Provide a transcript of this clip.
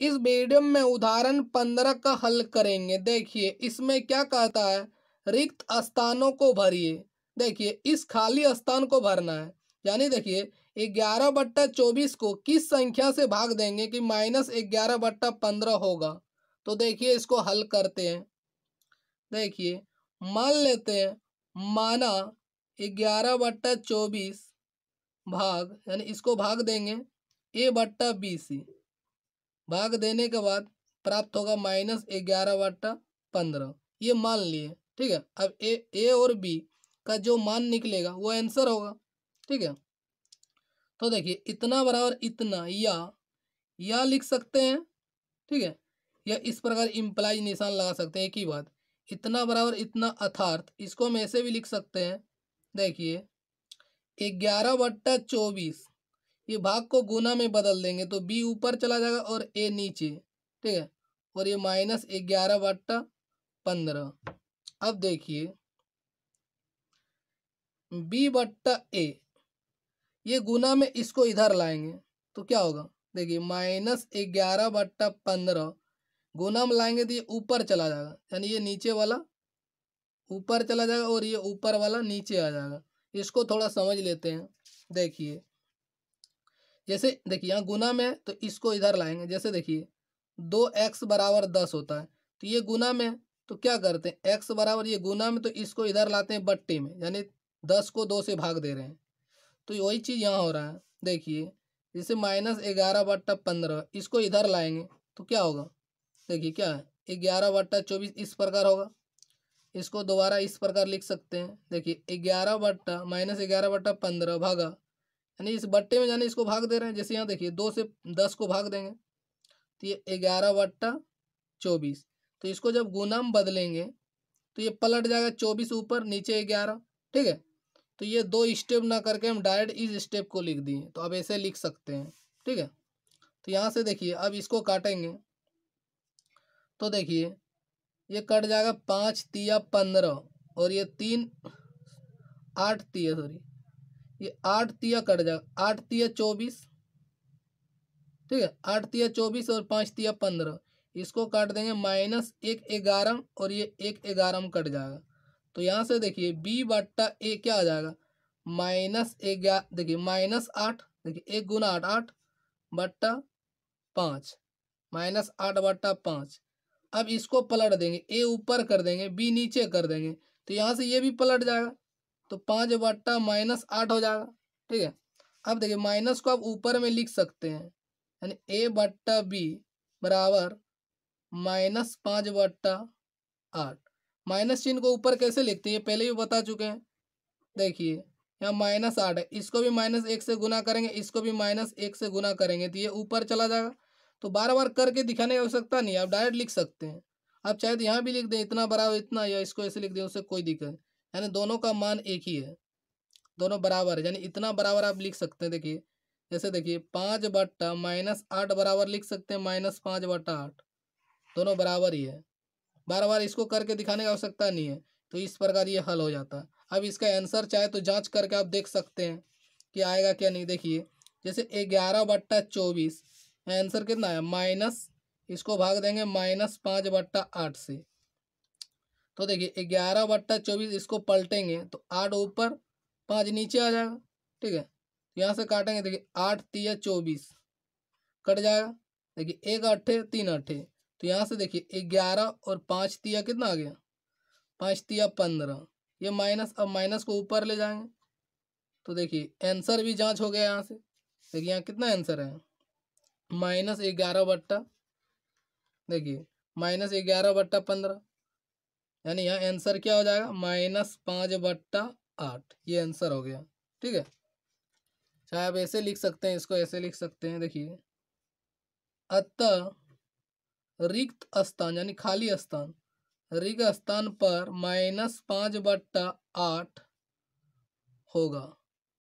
इस वीडियो में उदाहरण पंद्रह का हल करेंगे देखिए इसमें क्या कहता है रिक्त स्थानों को भरिए देखिए इस खाली स्थान को भरना है यानी देखिए ग्यारह बट्टा चौबीस को किस संख्या से भाग देंगे कि माइनस ग्यारह बट्टा पंद्रह होगा तो देखिए इसको हल करते हैं देखिए मान लेते हैं माना ग्यारह बट्टा चौबीस भाग यानी इसको भाग देंगे ए बट्टा बी सी भाग देने के बाद प्राप्त होगा माइनस ग्यारह बट्टा पंद्रह ये मान लिए ठीक है अब ए ए और बी का जो मान निकलेगा वो आंसर होगा ठीक है तो देखिए इतना बराबर इतना या या लिख सकते हैं ठीक है या इस प्रकार इम्प्लाई निशान लगा सकते हैं एक ही बात इतना बराबर इतना अर्थार्थ इसको हम ऐसे भी लिख सकते हैं देखिए ग्यारह बट्टा चौबीस ये भाग को गुना में बदल देंगे तो बी ऊपर चला जाएगा और ए नीचे ठीक है और ये माइनस ग्यारह बट्टा पंद्रह अब देखिए बी बट्टा ए ये गुना में इसको इधर लाएंगे तो क्या होगा देखिए माइनस ग्यारह बट्टा पंद्रह गुना में लाएंगे तो ये ऊपर चला जाएगा यानी ये नीचे वाला ऊपर चला जाएगा और ये ऊपर वाला नीचे आ जाएगा इसको थोड़ा समझ लेते हैं देखिए जैसे देखिए यहाँ गुना में है तो इसको इधर लाएंगे जैसे देखिए दो एक्स बराबर दस होता है तो ये गुना में तो क्या करते हैं एक्स बराबर ये गुना में तो इसको इधर लाते हैं बट्टी में यानी दस को दो से भाग दे रहे हैं तो वही चीज़ यहाँ हो रहा है देखिए जैसे माइनस ग्यारह बट्टा पंद्रह इसको इधर लाएंगे तो क्या होगा देखिए क्या है ग्यारह बट्टा चौबीस इस प्रकार होगा इसको दोबारा इस प्रकार लिख सकते हैं देखिए ग्यारह बट्टा माइनस ग्यारह बट्टा पंद्रह भागा यानी इस बट्टे में जाने इसको भाग दे रहे हैं जैसे यहाँ देखिए दो से दस को भाग देंगे तो ये ग्यारह बट्टा चौबीस तो इसको जब गुना में बदलेंगे तो ये पलट जाएगा चौबीस ऊपर नीचे ग्यारह ठीक है तो ये दो स्टेप ना करके हम डायरेक्ट इस स्टेप को लिख दिए तो अब ऐसे लिख सकते हैं ठीक है तो यहाँ से देखिए अब इसको काटेंगे तो देखिए ये कट जाएगा पाँच तिया पंद्रह और ये तीन आठ तिया सॉरी ये आठ तिया कट जाएगा आठ तिया चौबीस ठीक है आठ तिया चौबीस और पाँच तिया पंद्रह इसको काट देंगे माइनस एक ग्यारह और ये एक ग्यारह में कट जाएगा तो यहाँ से देखिए बी बट्टा ए क्या आ जाएगा माइनस एक देखिए माइनस आठ देखिए एक गुना आठ आठ बट्टा पाँच माइनस आठ बट्टा पाँच अब इसको पलट देंगे ए ऊपर कर देंगे बी नीचे कर देंगे तो यहाँ से ये भी पलट जाएगा तो पाँच बट्टा माइनस आठ हो जाएगा ठीक है अब देखिए माइनस को आप ऊपर में लिख सकते हैं यानी ए बट्टा बी बराबर माइनस पाँच बट्टा आठ माइनस चिन्ह को ऊपर कैसे लिखते हैं ये पहले भी बता चुके हैं देखिए यहाँ माइनस आठ है इसको भी माइनस एक से गुना करेंगे इसको भी माइनस एक से गुना करेंगे तो ये ऊपर चला जाएगा तो बार बार करके दिखाने की आवश्यकता नहीं आप डायरेक्ट लिख सकते हैं आप चाहे तो यहाँ भी लिख दें इतना बराबर इतना या इसको ऐसे लिख दें उससे कोई दिक्कत यानी दोनों का मान एक ही है दोनों बराबर है यानी इतना बराबर आप लिख सकते हैं देखिए जैसे देखिए पाँच बट्टा माइनस आठ बराबर लिख सकते हैं माइनस पाँच बट्टा आठ दोनों बराबर ही है बार बार इसको करके दिखाने की आवश्यकता नहीं है तो इस प्रकार ये हल हो जाता है अब इसका आंसर चाहे तो जांच करके आप देख सकते हैं कि आएगा क्या नहीं देखिए जैसे ग्यारह बट्टा चौबीस आंसर कितना है माइनस इसको भाग देंगे माइनस पाँच बट्टा आठ से तो देखिए ग्यारह बट्टा चौबीस इसको पलटेंगे तो आठ ऊपर पाँच नीचे आ जाएगा ठीक है तो यहाँ से काटेंगे देखिए आठ तीया चौबीस कट जाएगा देखिए एक अट्ठे तीन अट्ठे तो यहाँ से देखिए ग्यारह और पाँच तिया कितना आ गया पाँच तिया पंद्रह ये माइनस अब माइनस को ऊपर ले जाएंगे तो देखिए आंसर भी जांच हो गया यहाँ से देखिए यहाँ कितना आंसर है माइनस ग्यारह बट्टा देखिए माइनस ग्यारह बट्टा पंद्रह यानी यहाँ आंसर क्या हो जाएगा माइनस पाँच बट्टा आठ ये आंसर हो गया ठीक है चाहे आप ऐसे लिख सकते हैं इसको ऐसे लिख सकते हैं देखिए अतः रिक्त स्थान यानी खाली स्थान रिक्त स्थान पर माइनस पाँच बट्टा आठ होगा